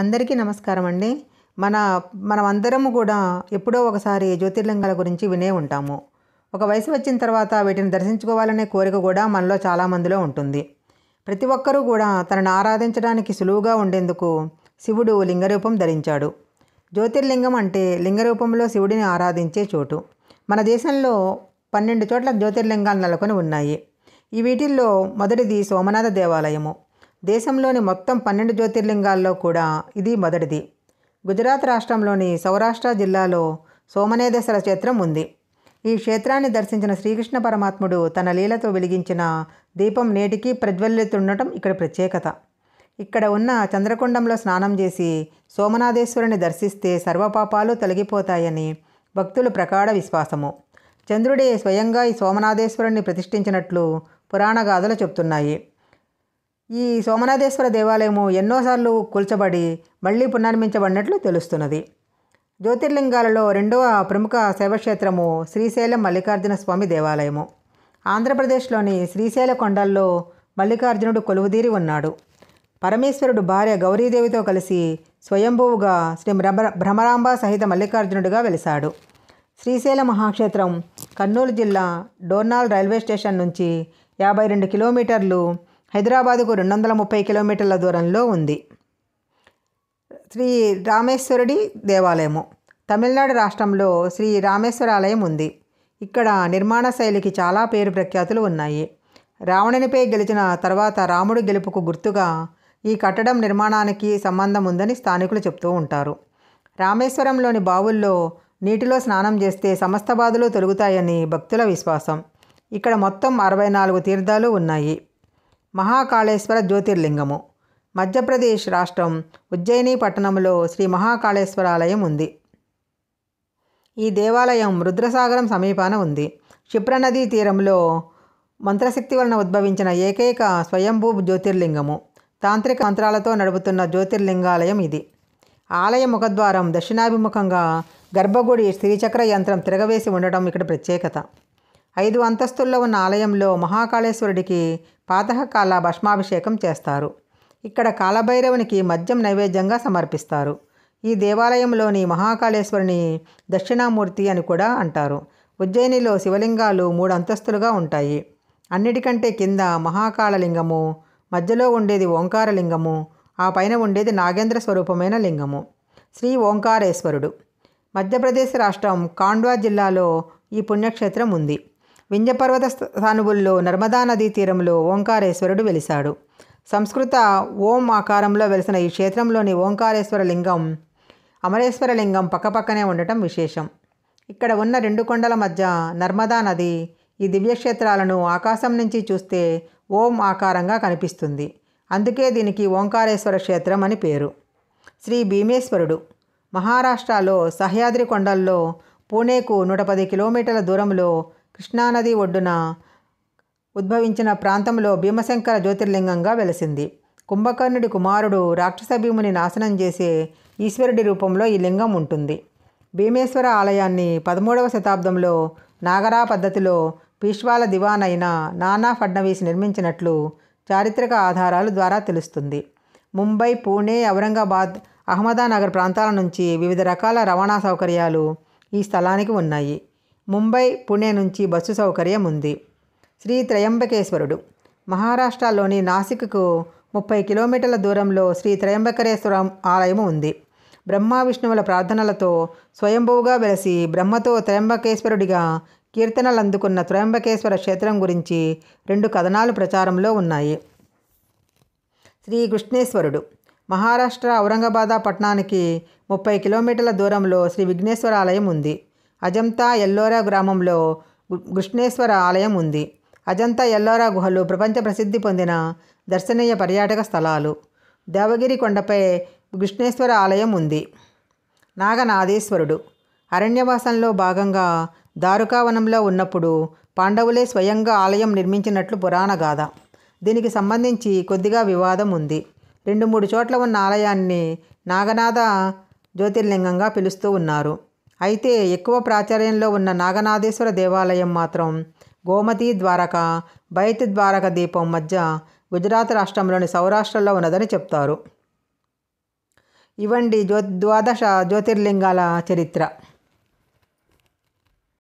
అందరికీ నమస్కారం అండి మన మనం అందరము కూడా ఎప్పుడో ఒకసారి జ్యోతిర్లింగాల గురించి వినే ఉంటాము ఒక వయసు వచ్చిన తర్వాత వీటిని దర్శించుకోవాలనే కోరిక కూడా మనలో చాలామందిలో ఉంటుంది ప్రతి ఒక్కరూ కూడా తనను ఆరాధించడానికి సులువుగా ఉండేందుకు శివుడు లింగరూపం ధరించాడు జ్యోతిర్లింగం అంటే లింగరూపంలో శివుడిని ఆరాధించే చోటు మన దేశంలో పన్నెండు చోట్ల జ్యోతిర్లింగాలు నెలకొని ఉన్నాయి ఈ వీటిల్లో మొదటిది సోమనాథ దేవాలయము దేశంలోని మొత్తం పన్నెండు జ్యోతిర్లింగాల్లో కూడా ఇది మొదటిది గుజరాత్ రాష్ట్రంలోని సౌరాష్ట్ర జిల్లాలో సోమనేదశల క్షేత్రం ఉంది ఈ క్షేత్రాన్ని దర్శించిన శ్రీకృష్ణ పరమాత్ముడు తన లీలతో వెలిగించిన దీపం నేటికి ప్రజ్వలితుండటం ఇక్కడ ప్రత్యేకత ఇక్కడ ఉన్న చంద్రకుండంలో స్నానం చేసి సోమనాథేశ్వరుని దర్శిస్తే సర్వపాపాలు తొలగిపోతాయని భక్తులు ప్రకాఢ విశ్వాసము చంద్రుడే స్వయంగా ఈ సోమనాథేశ్వరుణ్ణి ప్రతిష్ఠించినట్లు పురాణగాథలు చెబుతున్నాయి ఈ సోమనాథేశ్వర దేవాలయము ఎన్నోసార్లు కూల్చబడి మళ్ళీ పునర్మించబడినట్లు తెలుస్తున్నది జ్యోతిర్లింగాలలో రెండవ ప్రముఖ శైవక్షేత్రము శ్రీశైలం మల్లికార్జున స్వామి దేవాలయము ఆంధ్రప్రదేశ్లోని శ్రీశైల కొండల్లో మల్లికార్జునుడు కొలువుదీరి ఉన్నాడు పరమేశ్వరుడు భార్య గౌరీదేవితో కలిసి స్వయంభువుగా శ్రీ భ్రమరాంబ సహిత మల్లికార్జునుడిగా వెలిశాడు శ్రీశైల మహాక్షేత్రం కర్నూలు జిల్లా డోర్నాల్ రైల్వే స్టేషన్ నుంచి యాభై రెండు కిలోమీటర్లు హైదరాబాదుకు రెండు వందల ముప్పై కిలోమీటర్ల దూరంలో ఉంది శ్రీ రామేశ్వరుడి దేవాలయము తమిళనాడు రాష్ట్రంలో శ్రీ రామేశ్వర ఆలయం ఉంది ఇక్కడ నిర్మాణ శైలికి చాలా పేరు ప్రఖ్యాతులు ఉన్నాయి రావణునిపై గెలిచిన తర్వాత రాముడు గెలుపుకు గుర్తుగా ఈ కట్టడం నిర్మాణానికి సంబంధం ఉందని స్థానికులు చెప్తూ ఉంటారు రామేశ్వరంలోని బావుల్లో నీటిలో స్నానం చేస్తే సమస్త బాధలు తొలుగుతాయని భక్తుల విశ్వాసం ఇక్కడ మొత్తం అరవై నాలుగు తీర్థాలు ఉన్నాయి మహాకాళేశ్వర జ్యోతిర్లింగము మధ్యప్రదేశ్ రాష్ట్రం ఉజ్జయిని పట్టణంలో శ్రీ మహాకాళేశ్వరాలయం ఉంది ఈ దేవాలయం రుద్రసాగరం సమీపాన ఉంది క్షిప్రనదీ తీరంలో మంత్రశక్తి వలన ఉద్భవించిన ఏకైక స్వయంభూ జ్యోతిర్లింగము తాంత్రిక మంత్రాలతో నడుపుతున్న జ్యోతిర్లింగాలయం ఇది ఆలయ ముఖద్వారం దక్షిణాభిముఖంగా గర్భగుడి శ్రీచక్ర యంత్రం తిరగవేసి ఉండడం ఇక్కడ ప్రత్యేకత ఐదు అంతస్తుల్లో ఉన్న ఆలయంలో మహాకాళేశ్వరుడికి పాతకాల భస్మాభిషేకం చేస్తారు ఇక్కడ కాలభైరవునికి మద్యం నైవేద్యంగా సమర్పిస్తారు ఈ దేవాలయంలోని మహాకాళేశ్వరుని దక్షిణామూర్తి అని కూడా అంటారు ఉజ్జయినిలో శివలింగాలు మూడు అంతస్తులుగా ఉంటాయి అన్నిటికంటే కింద మహాకాళలింగము మధ్యలో ఉండేది ఓంకారలింగము ఆ పైన ఉండేది నాగేంద్ర స్వరూపమైన లింగము శ్రీ ఓంకారేశ్వరుడు మధ్యప్రదేశ్ రాష్ట్రం కాండ్వా జిల్లాలో ఈ పుణ్యక్షేత్రం ఉంది వింజపర్వత స్థానువుల్లో నర్మదా నదీ తీరంలో ఓంకారేశ్వరుడు వెలిశాడు సంస్కృత ఓం ఆకారంలో వెలిసిన ఈ క్షేత్రంలోని ఓంకారేశ్వర లింగం అమరేశ్వర లింగం పక్కపక్కనే ఉండటం విశేషం ఇక్కడ ఉన్న రెండు కొండల మధ్య నర్మదా నది ఈ దివ్యక్షేత్రాలను ఆకాశం నుంచి చూస్తే ఓం ఆకారంగా కనిపిస్తుంది అందుకే దీనికి ఓంకారేశ్వర క్షేత్రం అని పేరు శ్రీ భీమేశ్వరుడు మహారాష్ట్రలో సహ్యాద్రి కొండల్లో పూణేకు నూట పది కిలోమీటర్ల దూరంలో కృష్ణానది ఒడ్డున ఉద్భవించిన ప్రాంతంలో భీమశంకర జ్యోతిర్లింగంగా వెలసింది కుంభకర్ణుడి కుమారుడు రాక్షస భీముని నాశనం చేసే ఈశ్వరుడి రూపంలో ఈ లింగం ఉంటుంది భీమేశ్వర ఆలయాన్ని పదమూడవ శతాబ్దంలో నాగరా పద్ధతిలో పీష్వాల దివాన్ అయిన నానా ఫడ్నవీస్ నిర్మించినట్లు చారిత్రక ఆధారాలు ద్వారా తెలుస్తుంది ముంబై పూణే ఔరంగాబాద్ అహ్మదానగర్ ప్రాంతాల నుంచి వివిధ రకాల రవాణా సౌకర్యాలు ఈ స్థలానికి ఉన్నాయి ముంబై పుణే నుంచి బస్సు సౌకర్యం ఉంది శ్రీ త్రయంబకేశ్వరుడు మహారాష్ట్రలోని నాసిక్కు ముప్పై కిలోమీటర్ల దూరంలో శ్రీ త్రయంబకరేశ్వర ఆలయం ఉంది బ్రహ్మ విష్ణువుల ప్రార్థనలతో స్వయంభువుగా వెలసి బ్రహ్మతో త్రయంబకేశ్వరుడిగా కీర్తనలు అందుకున్న త్రయంబకేశ్వర క్షేత్రం గురించి రెండు కథనాలు ప్రచారంలో ఉన్నాయి శ్రీ కృష్ణేశ్వరుడు మహారాష్ట్ర ఔరంగాబాద్ పట్టణానికి ముప్పై కిలోమీటర్ల దూరంలో శ్రీ విఘ్నేశ్వర ఆలయం ఉంది అజంతా ఎల్లోరా గ్రామంలో కృష్ణేశ్వర ఆలయం ఉంది అజంతా ఎల్లోరా గుహలు ప్రపంచ ప్రసిద్ధి పొందిన దర్శనీయ పర్యాటక స్థలాలు దేవగిరి కొండపై కృష్ణేశ్వర ఆలయం ఉంది నాగనాదేశ్వరుడు అరణ్యవాసంలో భాగంగా దారుకావనంలో ఉన్నప్పుడు పాండవులే స్వయంగా ఆలయం నిర్మించినట్లు పురాణగాథ దీనికి సంబంధించి కొద్దిగా వివాదం ఉంది రెండు మూడు చోట్ల ఉన్న ఆలయాన్ని నాగనాథ జ్యోతిర్లింగంగా పిలుస్తూ ఉన్నారు అయితే ఎక్కువ ప్రాచుర్యంలో ఉన్న నాగనాథేశ్వర దేవాలయం మాత్రం గోమతి ద్వారక బైత్ ద్వారక దీపం మధ్య గుజరాత్ రాష్ట్రంలోని సౌరాష్ట్రంలో ఉన్నదని చెప్తారు ఇవండి జ్యో ద్వాదశ జ్యోతిర్లింగాల చరిత్ర